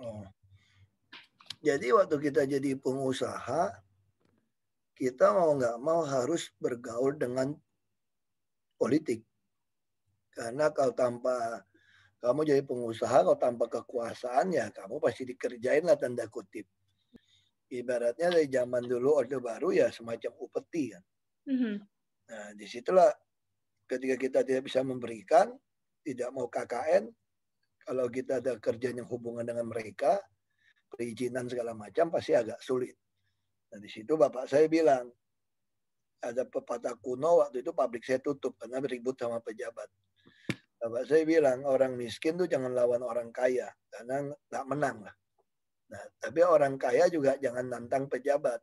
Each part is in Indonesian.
Hmm. Jadi waktu kita jadi pengusaha, kita mau nggak mau harus bergaul dengan politik. Karena kalau tanpa kamu jadi pengusaha, kalau tanpa kekuasaan ya kamu pasti dikerjain lah tanda kutip. Ibaratnya dari zaman dulu Orde Baru ya semacam upeti kan. Mm-hmm. Nah disitulah ketika kita tidak bisa memberikan, tidak mau KKN, kalau kita ada kerjaan yang hubungan dengan mereka, perizinan segala macam pasti agak sulit. Nah di situ bapak saya bilang, ada pepatah kuno waktu itu pabrik saya tutup karena ribut sama pejabat. Bapak saya bilang orang miskin tuh jangan lawan orang kaya karena tak menang lah. Nah, tapi orang kaya juga jangan nantang pejabat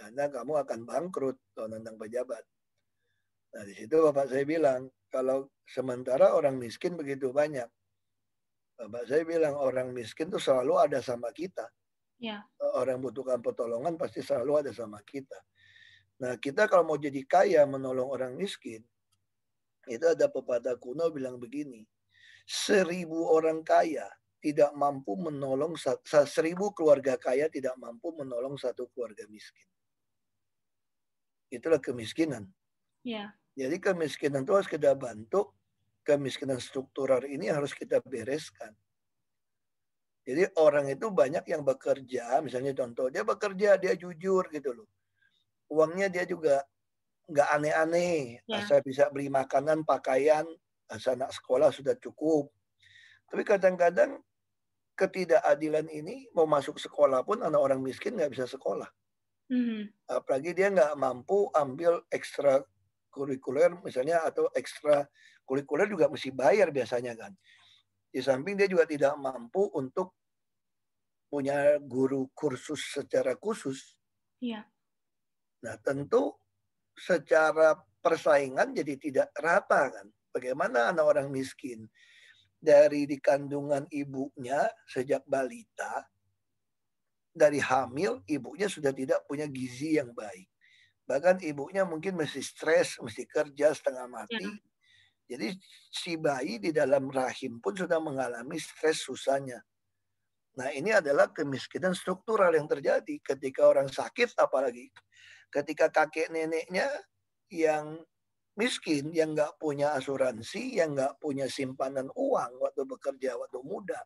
karena kamu akan bangkrut kalau nantang pejabat. Nah, di situ Bapak saya bilang, kalau sementara orang miskin begitu banyak, Eh, Bapak saya bilang orang miskin tuh selalu ada sama kita. Ya. Eh, orang butuhkan pertolongan pasti selalu ada sama kita. Nah kita kalau mau jadi kaya menolong orang miskin, itu ada pepatah kuno bilang begini, seribu orang kaya tidak mampu menolong seribu keluarga kaya tidak mampu menolong satu keluarga miskin. Itulah kemiskinan. Ya. Jadi kemiskinan itu harus kita bantu kemiskinan struktural ini harus kita bereskan. Jadi orang itu banyak yang bekerja, misalnya contoh dia bekerja, dia jujur gitu loh. Uangnya dia juga nggak aneh-aneh. Ya. Saya bisa beli makanan, pakaian, asal anak sekolah sudah cukup. Tapi kadang-kadang ketidakadilan ini mau masuk sekolah pun anak orang miskin nggak bisa sekolah. Hmm. Apalagi dia nggak mampu ambil ekstra kurikuler misalnya atau ekstra Kulit-kulit juga mesti bayar biasanya kan. Di samping dia juga tidak mampu untuk punya guru kursus secara khusus. Iya. Nah tentu secara persaingan jadi tidak rata kan. Bagaimana anak orang miskin dari di kandungan ibunya sejak balita, dari hamil ibunya sudah tidak punya gizi yang baik. Bahkan ibunya mungkin mesti stres, mesti kerja setengah mati. Ya. Jadi si bayi di dalam rahim pun sudah mengalami stres susahnya. Nah ini adalah kemiskinan struktural yang terjadi ketika orang sakit apalagi ketika kakek neneknya yang miskin, yang nggak punya asuransi, yang nggak punya simpanan uang waktu bekerja, waktu muda.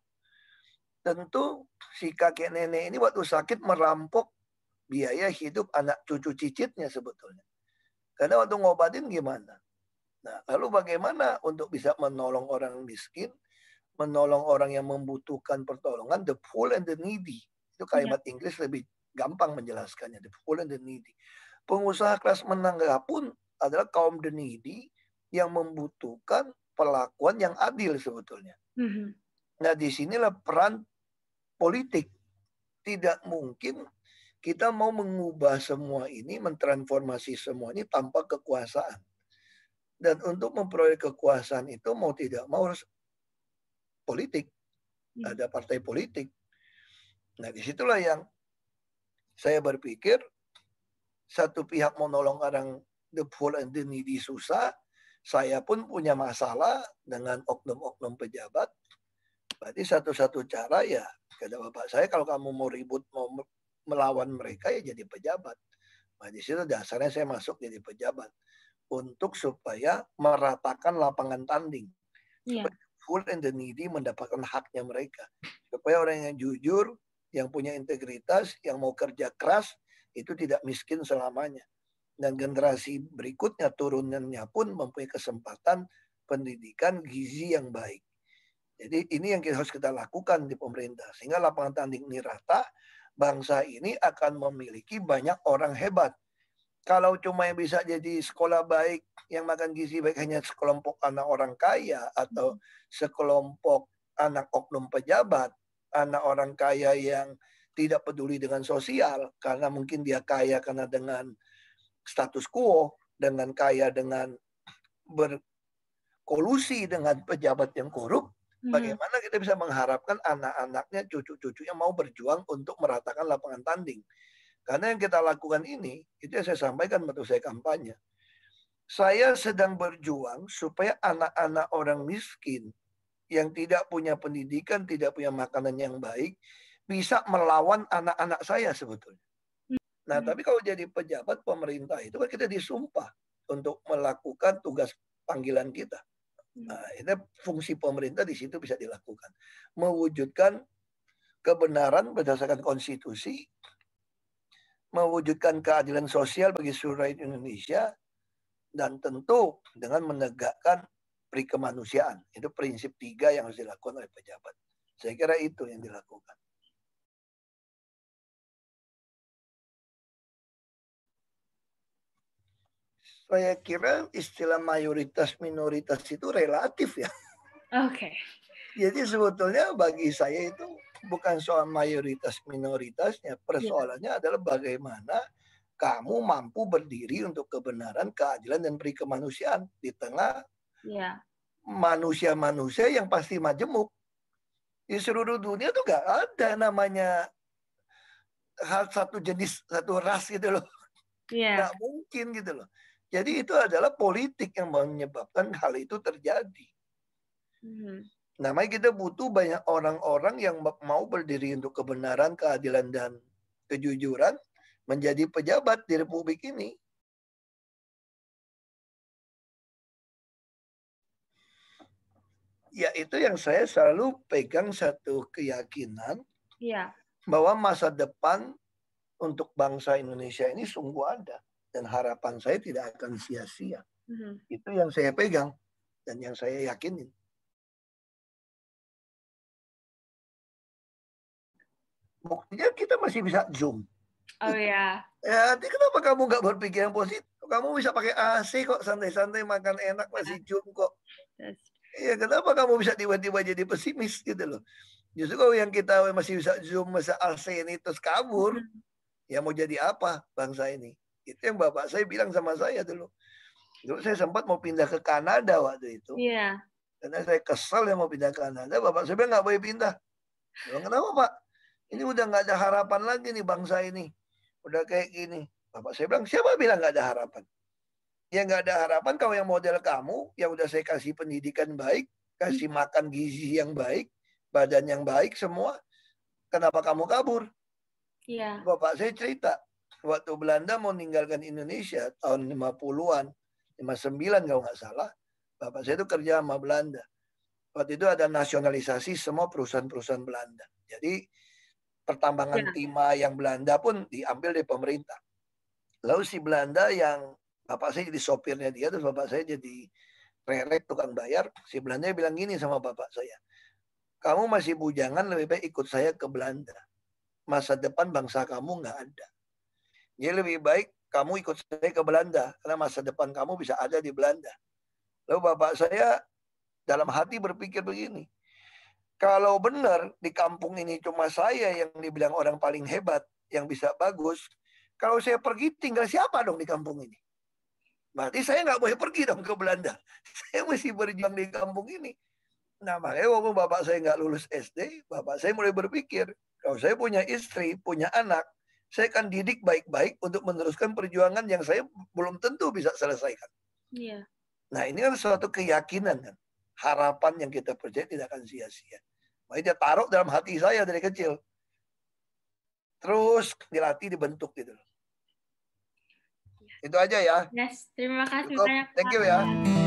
Tentu si kakek nenek ini waktu sakit merampok biaya hidup anak cucu cicitnya sebetulnya. Karena waktu ngobatin gimana? Nah, lalu bagaimana untuk bisa menolong orang miskin, menolong orang yang membutuhkan pertolongan, the poor and the needy. Itu iya. kalimat yeah. Inggris lebih gampang menjelaskannya, the poor and the needy. Pengusaha kelas menengah pun adalah kaum the needy yang membutuhkan perlakuan yang adil sebetulnya. Mm-hmm. Nah, disinilah peran politik. Tidak mungkin kita mau mengubah semua ini, mentransformasi semua ini tanpa kekuasaan dan untuk memperoleh kekuasaan itu mau tidak mau harus politik. Hmm. Ada partai politik. Nah disitulah yang saya berpikir satu pihak mau nolong orang the poor and the needy susah, saya pun punya masalah dengan oknum-oknum pejabat. Berarti satu-satu cara ya, kata bapak saya, kalau kamu mau ribut, mau melawan mereka ya jadi pejabat. Nah, disitu dasarnya saya masuk jadi pejabat untuk supaya meratakan lapangan tanding. Yeah. full and the needy mendapatkan haknya mereka. Supaya orang yang jujur, yang punya integritas, yang mau kerja keras, itu tidak miskin selamanya. Dan generasi berikutnya, turunannya pun mempunyai kesempatan pendidikan gizi yang baik. Jadi ini yang harus kita lakukan di pemerintah. Sehingga lapangan tanding ini rata, bangsa ini akan memiliki banyak orang hebat kalau cuma yang bisa jadi sekolah baik, yang makan gizi baik hanya sekelompok anak orang kaya atau hmm. sekelompok anak oknum pejabat, anak orang kaya yang tidak peduli dengan sosial karena mungkin dia kaya karena dengan status quo, dengan kaya dengan berkolusi dengan pejabat yang korup, hmm. bagaimana kita bisa mengharapkan anak-anaknya, cucu-cucunya mau berjuang untuk meratakan lapangan tanding. Karena yang kita lakukan ini, itu yang saya sampaikan waktu saya kampanye. Saya sedang berjuang supaya anak-anak orang miskin yang tidak punya pendidikan, tidak punya makanan yang baik, bisa melawan anak-anak saya sebetulnya. Nah, hmm. tapi kalau jadi pejabat pemerintah itu kan kita disumpah untuk melakukan tugas panggilan kita. Hmm. Nah, ini fungsi pemerintah di situ bisa dilakukan. Mewujudkan kebenaran berdasarkan konstitusi, mewujudkan keadilan sosial bagi seluruh rakyat Indonesia dan tentu dengan menegakkan pri kemanusiaan. Itu prinsip tiga yang harus dilakukan oleh pejabat. Saya kira itu yang dilakukan. Saya kira istilah mayoritas minoritas itu relatif ya. Oke. Okay. Jadi sebetulnya bagi saya itu bukan soal mayoritas minoritasnya, persoalannya iya. adalah bagaimana kamu mampu berdiri untuk kebenaran, keadilan dan peri kemanusiaan di tengah iya. manusia-manusia yang pasti majemuk. Di seluruh dunia tuh gak ada namanya hal satu jenis satu ras gitu loh. Yeah. Gak mungkin gitu loh. Jadi itu adalah politik yang menyebabkan hal itu terjadi. Hmm. Namanya kita butuh banyak orang-orang yang mau berdiri untuk kebenaran, keadilan, dan kejujuran menjadi pejabat di Republik ini. Ya itu yang saya selalu pegang satu keyakinan ya. bahwa masa depan untuk bangsa Indonesia ini sungguh ada dan harapan saya tidak akan sia-sia. Mm -hmm. Itu yang saya pegang dan yang saya yakinin. buktinya kita masih bisa zoom oh iya. ya Ya, ya kenapa kamu nggak berpikir yang positif kamu bisa pakai AC kok santai-santai makan enak masih ah. zoom kok Iya, kenapa kamu bisa tiba-tiba jadi pesimis gitu loh? Justru kalau yang kita masih bisa zoom, masa AC ini terus kabur, hmm. ya mau jadi apa bangsa ini? Itu yang bapak saya bilang sama saya dulu. Dulu saya sempat mau pindah ke Kanada waktu itu. Iya. Yeah. Karena saya kesel yang mau pindah ke Kanada, bapak saya bilang nggak boleh pindah. kenapa pak? Ini udah nggak ada harapan lagi nih bangsa ini. Udah kayak gini. Bapak saya bilang, siapa bilang nggak ada harapan? Ya nggak ada harapan kalau yang model kamu, yang udah saya kasih pendidikan baik, kasih hmm. makan gizi yang baik, badan yang baik semua, kenapa kamu kabur? Iya. Bapak saya cerita, waktu Belanda mau meninggalkan Indonesia tahun 50-an, 59 kalau nggak salah, Bapak saya itu kerja sama Belanda. Waktu itu ada nasionalisasi semua perusahaan-perusahaan Belanda. Jadi pertambangan ya. timah yang Belanda pun diambil dari pemerintah. Lalu si Belanda yang bapak saya jadi sopirnya dia, terus bapak saya jadi rerek tukang bayar, si Belanda bilang gini sama bapak saya, kamu masih bujangan lebih baik ikut saya ke Belanda. Masa depan bangsa kamu nggak ada. Jadi lebih baik kamu ikut saya ke Belanda, karena masa depan kamu bisa ada di Belanda. Lalu bapak saya dalam hati berpikir begini, kalau benar di kampung ini cuma saya yang dibilang orang paling hebat, yang bisa bagus, kalau saya pergi tinggal siapa dong di kampung ini? Berarti saya nggak boleh pergi dong ke Belanda. Saya mesti berjuang di kampung ini. Nah makanya waktu bapak saya nggak lulus SD, bapak saya mulai berpikir, kalau saya punya istri, punya anak, saya akan didik baik-baik untuk meneruskan perjuangan yang saya belum tentu bisa selesaikan. Iya. Nah ini kan suatu keyakinan kan. Harapan yang kita percaya tidak akan sia-sia. Makanya taruh dalam hati saya dari kecil. Terus dilatih, dibentuk gitu. Iya. Itu aja ya. Yes, terima kasih Cukup. banyak. Thank you ya.